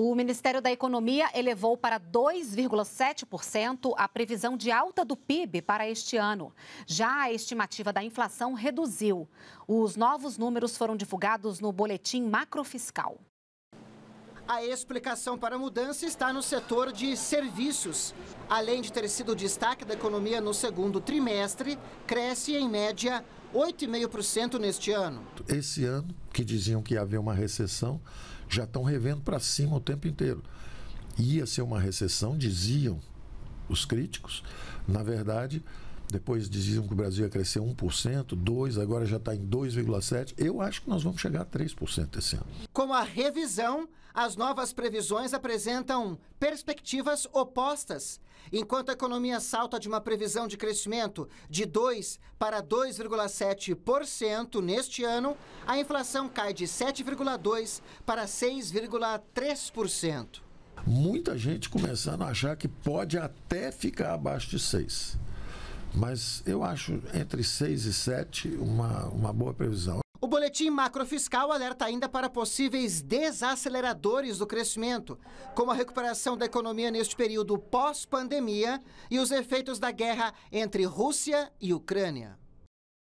O Ministério da Economia elevou para 2,7% a previsão de alta do PIB para este ano. Já a estimativa da inflação reduziu. Os novos números foram divulgados no boletim macrofiscal. A explicação para a mudança está no setor de serviços. Além de ter sido destaque da economia no segundo trimestre, cresce em média 8,5% neste ano. Esse ano, que diziam que ia haver uma recessão, já estão revendo para cima o tempo inteiro. Ia ser uma recessão, diziam os críticos. Na verdade, depois diziam que o Brasil ia crescer 1%, 2%, agora já está em 2,7%. Eu acho que nós vamos chegar a 3% esse ano. Com a revisão, as novas previsões apresentam perspectivas opostas. Enquanto a economia salta de uma previsão de crescimento de 2% para 2,7% neste ano, a inflação cai de 7,2% para 6,3%. Muita gente começando a achar que pode até ficar abaixo de 6%. Mas eu acho entre 6 e 7 uma, uma boa previsão. O boletim macrofiscal alerta ainda para possíveis desaceleradores do crescimento, como a recuperação da economia neste período pós-pandemia e os efeitos da guerra entre Rússia e Ucrânia.